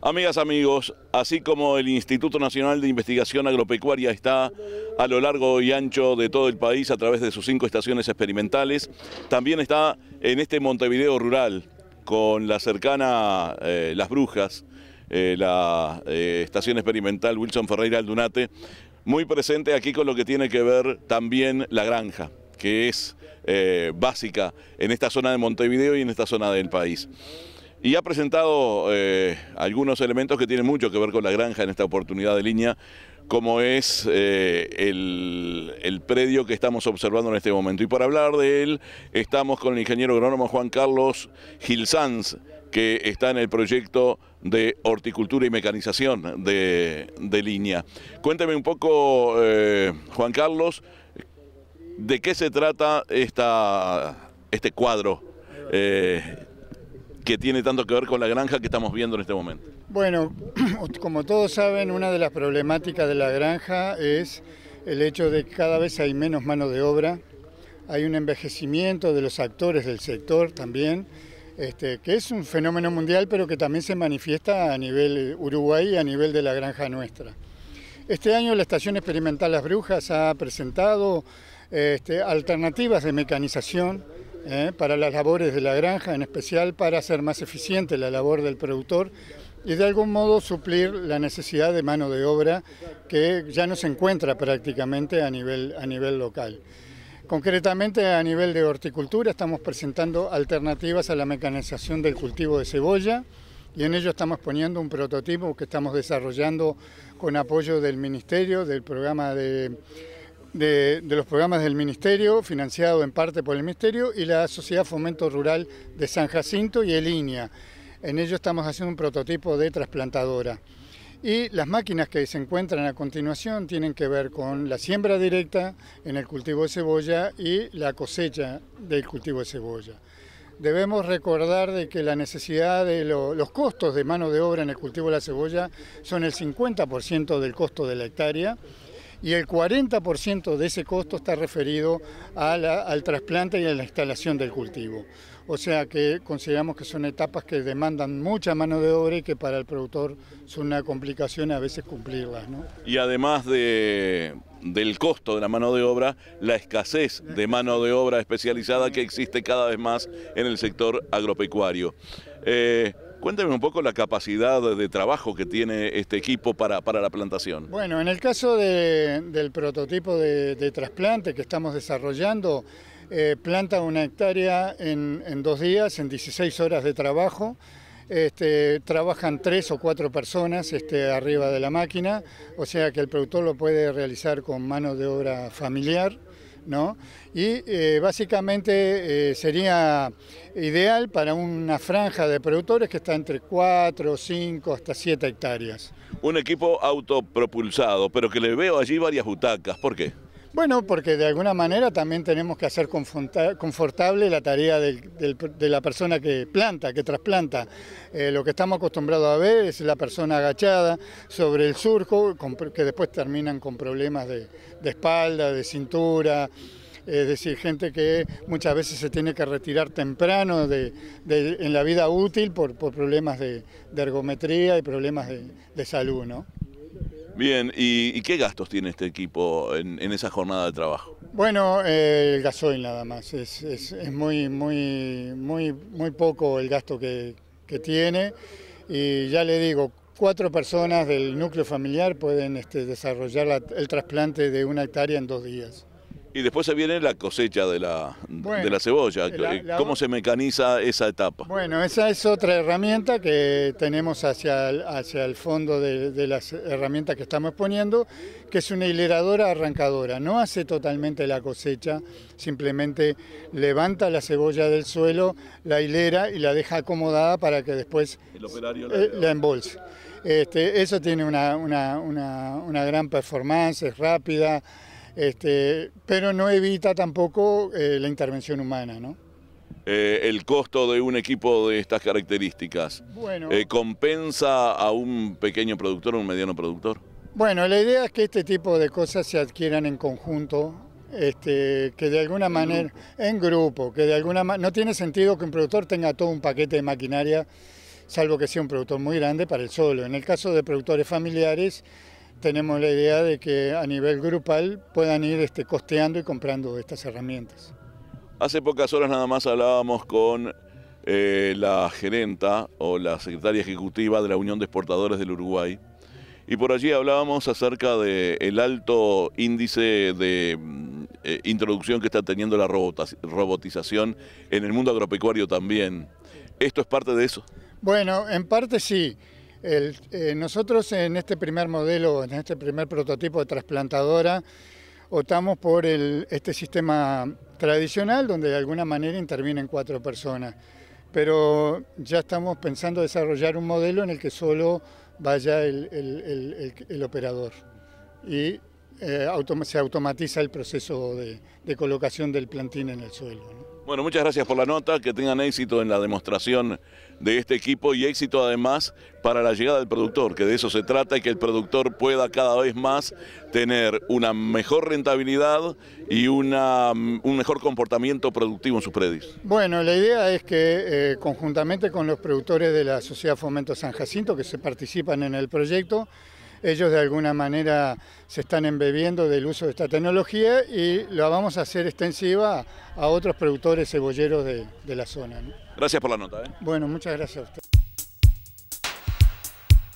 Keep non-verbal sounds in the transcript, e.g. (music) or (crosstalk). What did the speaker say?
Amigas, amigos, así como el Instituto Nacional de Investigación Agropecuaria está a lo largo y ancho de todo el país a través de sus cinco estaciones experimentales, también está en este Montevideo rural, con la cercana eh, Las Brujas, eh, la eh, estación experimental Wilson Ferreira Aldunate, muy presente aquí con lo que tiene que ver también la granja, que es básica en esta zona de Montevideo y en esta zona del país y ha presentado eh, algunos elementos que tienen mucho que ver con la granja en esta oportunidad de línea, como es eh, el, predio que estamos observando en este momento. Y para hablar de él, estamos con el ingeniero agrónomo Juan Carlos Sanz, que está en el proyecto de horticultura y mecanización de, línea. Cuénteme un poco, eh, Juan Carlos, de qué se trata este cuadro que tiene tanto que ver con la granja que estamos viendo en este momento? Bueno, (clears throat) como todos saben, una de las problemáticas de la granja es el hecho de que cada vez hay menos mano de obra, hay un envejecimiento de los actores del sector también, este, que es un fenómeno mundial, pero que también se manifiesta a nivel eh, Uruguay y a nivel de la granja nuestra. Este año la Estación Experimental Las Brujas ha presentado este, alternativas de mecanización, ¿eh? para las labores de la granja, en especial para hacer más eficiente la labor del productor y de algún modo suplir la necesidad de mano de obra que ya no se encuentra prácticamente a nivel, a nivel local. Concretamente a nivel de horticultura estamos presentando alternativas a la mecanización del cultivo de cebolla y en ello estamos poniendo un prototipo que estamos desarrollando con apoyo del Ministerio, del programa de de, los programas del Ministerio, financiado en parte por el Ministerio, y la Sociedad Fomento Rural de San Jacinto y el En ello estamos haciendo un prototipo de trasplantadora. Y las máquinas que se encuentran a continuación tienen que ver con la siembra directa en el cultivo de cebolla y la cosecha del cultivo de cebolla. Debemos recordar de que la necesidad de los costos de mano de obra en el cultivo de la cebolla son el 50% del costo de la hectárea y el 40% de ese costo está referido al trasplante y a la instalación del cultivo. O sea que consideramos que son etapas que demandan mucha mano de obra y que para el productor son una complicación a veces cumplirlas. Y además de, del costo de la mano de obra, la escasez de mano de obra especializada que existe cada vez más en el sector agropecuario. Eh, Cuéntame un poco la capacidad de trabajo que tiene este equipo para, la plantación. Bueno, en el caso del prototipo de, trasplante que estamos desarrollando, eh, planta una hectárea en, dos días, en 16 horas de trabajo. Este, trabajan tres o cuatro personas este, arriba de la máquina, o sea que el productor lo puede realizar con mano de obra familiar. ¿no? Y eh, básicamente eh, sería ideal para una franja de productores que está entre 4, 5, hasta 7 hectáreas. Un equipo autopropulsado, pero que le veo allí varias butacas, ¿por qué? Bueno, porque de alguna manera también tenemos que hacer confortable la tarea de la persona que planta, que trasplanta. Eh, lo que estamos acostumbrados a ver es la persona agachada sobre el surco, que después terminan con problemas de, espalda, de cintura es decir, gente que muchas veces se tiene que retirar temprano de, en la vida útil por, problemas de, ergometría y problemas de, de salud, ¿no? Bien, ¿y, qué gastos tiene este equipo en, esa jornada de trabajo? Bueno, eh, el gasoil nada más. Es, muy, muy, muy, muy poco el gasto que, tiene. Y ya le digo, cuatro personas del núcleo familiar pueden este, desarrollar el trasplante de una hectárea en dos días. Y después se viene la cosecha de la, de la cebolla. ¿Cómo se mecaniza esa etapa? Bueno, esa es otra herramienta que tenemos hacia el, hacia el fondo de, las herramientas que estamos poniendo, que es una hileradora arrancadora. No hace totalmente la cosecha, simplemente levanta la cebolla del suelo, la hilera y la deja acomodada para que después eh, la, embolse. Este, eso tiene una gran performance, es rápida este, pero no evita tampoco eh, la intervención humana, ¿no? Eh, el costo de un equipo de estas características? Eh, ¿Compensa a un pequeño productor, o un mediano productor? Bueno, la idea es que este tipo de cosas se adquieran en conjunto, este, que de alguna manera, en grupo, que de alguna no tiene sentido que un productor tenga todo un paquete de maquinaria, salvo que sea un productor muy grande para el solo. En el caso de productores familiares, tenemos la idea de que a nivel grupal puedan ir este, costeando y comprando estas herramientas. Hace pocas horas nada más hablábamos con eh, la gerenta o la secretaria ejecutiva de la Unión de Exportadores del Uruguay y por allí hablábamos acerca del alto índice de mm, eh, introducción que está teniendo la robotización en el mundo agropecuario también. ¿Esto es parte de eso? Bueno, en parte sí. Eh, nosotros en este primer modelo, en este primer prototipo de trasplantadora, optamos por este sistema tradicional donde de alguna manera intervienen cuatro personas. Pero ya estamos pensando desarrollar un modelo en el que solo vaya el, operador y eh, se automatiza el proceso de, colocación del plantín en el suelo. Bueno, muchas gracias por la nota, que tengan éxito en la demostración de este equipo y éxito además para la llegada del productor, que de eso se trata y que el productor pueda cada vez más tener una mejor rentabilidad y una, un mejor comportamiento productivo en sus predis. Bueno, la idea es que eh, conjuntamente con los productores de la Sociedad Fomento San Jacinto, que se participan en el proyecto, ellos de alguna manera se están embebiendo del uso de esta tecnología y la vamos a hacer extensiva a otros productores cebolleros de, la zona. Gracias por la nota. ¿eh? Bueno, muchas gracias a usted.